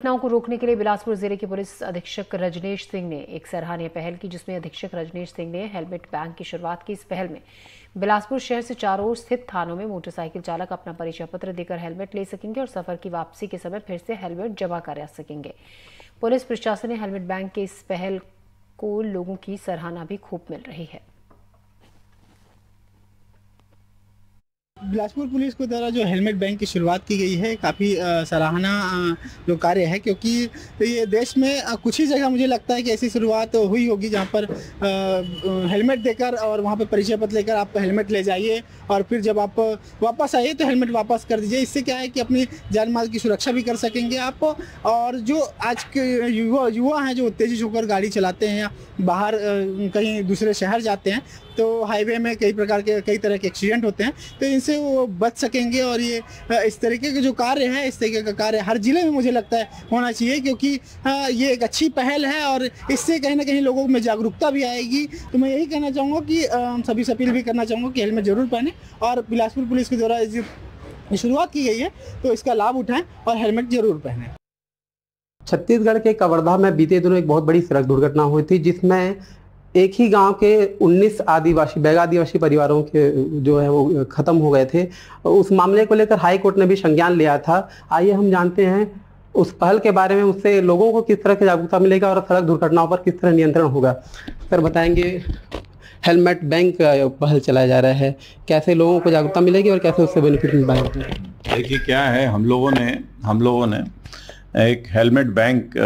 घटनाओं को रोकने के लिए बिलासपुर जिले के पुलिस अधीक्षक रजनेश सिंह ने एक सराहनीय पहल की जिसमें अधीक्षक रजनेश सिंह ने हेलमेट बैंक की शुरुआत की इस पहल में बिलासपुर शहर से चारों ओर स्थित थानों में मोटरसाइकिल चालक अपना परिचय पत्र देकर हेलमेट ले सकेंगे और सफर की वापसी के समय फिर से हेलमेट जमा करा सकेंगे पुलिस प्रशासन ने हेलमेट बैंक के इस पहल को लोगों की सराहना भी खूब मिल रही है बिलासपुर पुलिस को द्वारा जो हेलमेट बैंक की शुरुआत की गई है काफ़ी सराहना जो कार्य है क्योंकि ये देश में कुछ ही जगह मुझे लगता है कि ऐसी शुरुआत हुई होगी जहाँ पर हेलमेट देकर और वहाँ पर परिचय पत्र लेकर आप हेलमेट ले जाइए और फिर जब आप वापस आइए तो हेलमेट वापस कर दीजिए इससे क्या है कि अपनी जान माल की सुरक्षा भी कर सकेंगे आप और जो आज के युवा युवा हैं जो उत्तेजित होकर गाड़ी चलाते हैं बाहर कहीं दूसरे शहर जाते हैं तो हाईवे में कई प्रकार के कई तरह के एक्सीडेंट होते हैं तो इनसे वो बच सकेंगे और ये इस तरीके के जो कार्य हैं इस तरीके का कार्य हर ज़िले में मुझे लगता है होना चाहिए क्योंकि ये एक अच्छी पहल है और इससे कहीं ना कहीं लोगों में जागरूकता भी आएगी तो मैं यही कहना चाहूँगा कि हम सभी से अपील भी करना चाहूँगा कि हेलमेट ज़रूर पहने और बिलासपुर पुलिस के द्वारा शुरुआत की गई है तो इसका लाभ उठाएं और हेलमेट जरूर पहनें छत्तीसगढ़ के कवर्धा में बीते दिनों एक बहुत बड़ी सड़क दुर्घटना हुई थी जिसमें एक ही गांव के 19 आदिवासी बैग आदिवासी परिवारों के जो है वो ख़त्म हो गए थे उस मामले को लेकर हाई कोर्ट ने भी संज्ञान लिया था आइए हम जानते हैं उस पहल के बारे में उससे लोगों को किस तरह की जागरूकता मिलेगा और सड़क दुर्घटनाओं पर किस तरह नियंत्रण होगा सर बताएंगे हेलमेट बैंक पहल चलाया जा रहा है कैसे लोगों को जागरूकता मिलेगी और कैसे उससे बेनिफिट मिल पाएगा देखिए क्या है हम लोगों ने हम लोगों ने एक हेलमेट बैंक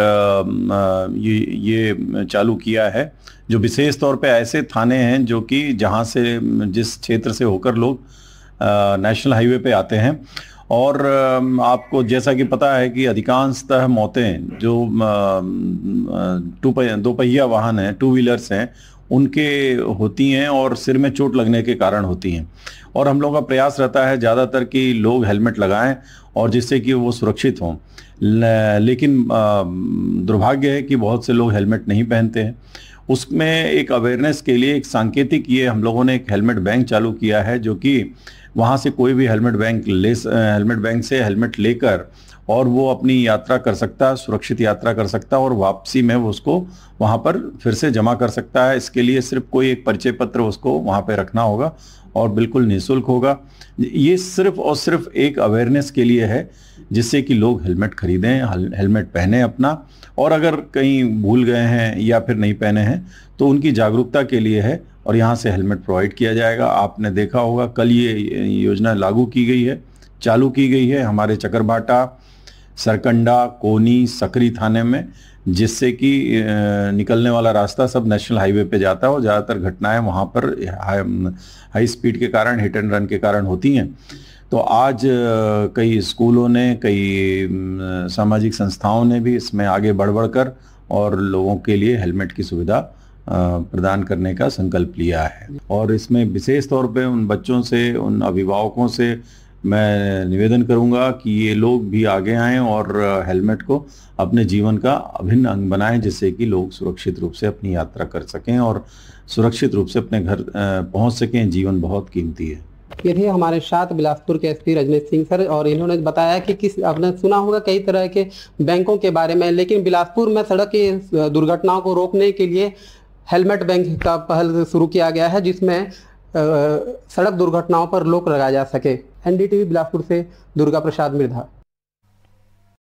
ये ये चालू किया है जो विशेष तौर पे ऐसे थाने हैं जो कि जहाँ से जिस क्षेत्र से होकर लोग नेशनल हाईवे पे आते हैं और आपको जैसा कि पता है कि अधिकांशतः मौतें जो टू दो पहिया वाहन हैं टू व्हीलर्स हैं उनके होती हैं और सिर में चोट लगने के कारण होती हैं और हम लोगों का प्रयास रहता है ज़्यादातर कि लोग हेलमेट लगाएं और जिससे कि वो सुरक्षित हों लेकिन दुर्भाग्य है कि बहुत से लोग हेलमेट नहीं पहनते हैं उसमें एक अवेयरनेस के लिए एक सांकेतिक ये हम लोगों ने एक हेलमेट बैंक चालू किया है जो कि वहाँ से कोई भी हेलमेट बैंक ले हेलमेट बैंक से हेलमेट लेकर और वो अपनी यात्रा कर सकता है सुरक्षित यात्रा कर सकता है और वापसी में वो उसको वहाँ पर फिर से जमा कर सकता है इसके लिए सिर्फ कोई एक परिचय पत्र उसको वहाँ पर रखना होगा और बिल्कुल निःशुल्क होगा ये सिर्फ और सिर्फ एक अवेयरनेस के लिए है जिससे कि लोग हेलमेट खरीदें हेलमेट पहने अपना और अगर कहीं भूल गए हैं या फिर नहीं पहने हैं तो उनकी जागरूकता के लिए है और यहाँ से हेलमेट प्रोवाइड किया जाएगा आपने देखा होगा कल ये योजना लागू की गई है चालू की गई है हमारे चकरभाटा सरकंडा कोनी सकरी थाने में जिससे कि निकलने वाला रास्ता सब नेशनल हाईवे पे जाता है और ज़्यादातर घटनाएं वहाँ पर हाई स्पीड के कारण हिट एंड रन के कारण होती हैं तो आज कई स्कूलों ने कई सामाजिक संस्थाओं ने भी इसमें आगे बढ़ बढ़ कर और लोगों के लिए हेलमेट की सुविधा प्रदान करने का संकल्प लिया है और इसमें विशेष तौर पे उन बच्चों से उन अभिभावकों से मैं निवेदन करूंगा कि ये लोग भी आगे आए और हेलमेट को अपने जीवन का अभिन्न अंग बनाएं जिससे कि लोग सुरक्षित रूप से अपनी यात्रा कर सकें और सुरक्षित रूप से अपने घर पहुंच सकें जीवन बहुत कीमती है ये थे हमारे साथ बिलासपुर के एसपी रजनीश सिंह सर और इन्होंने बताया कि किस आपने सुना होगा कई तरह के बैंकों के बारे में लेकिन बिलासपुर में सड़क की दुर्घटनाओं को रोकने के लिए हेलमेट बैंक का पहल शुरू किया गया है जिसमें सड़क दुर्घटनाओं पर रोक लगाया जा सके एनडीटीवी बिलासपुर से दुर्गा प्रसाद मिर्धा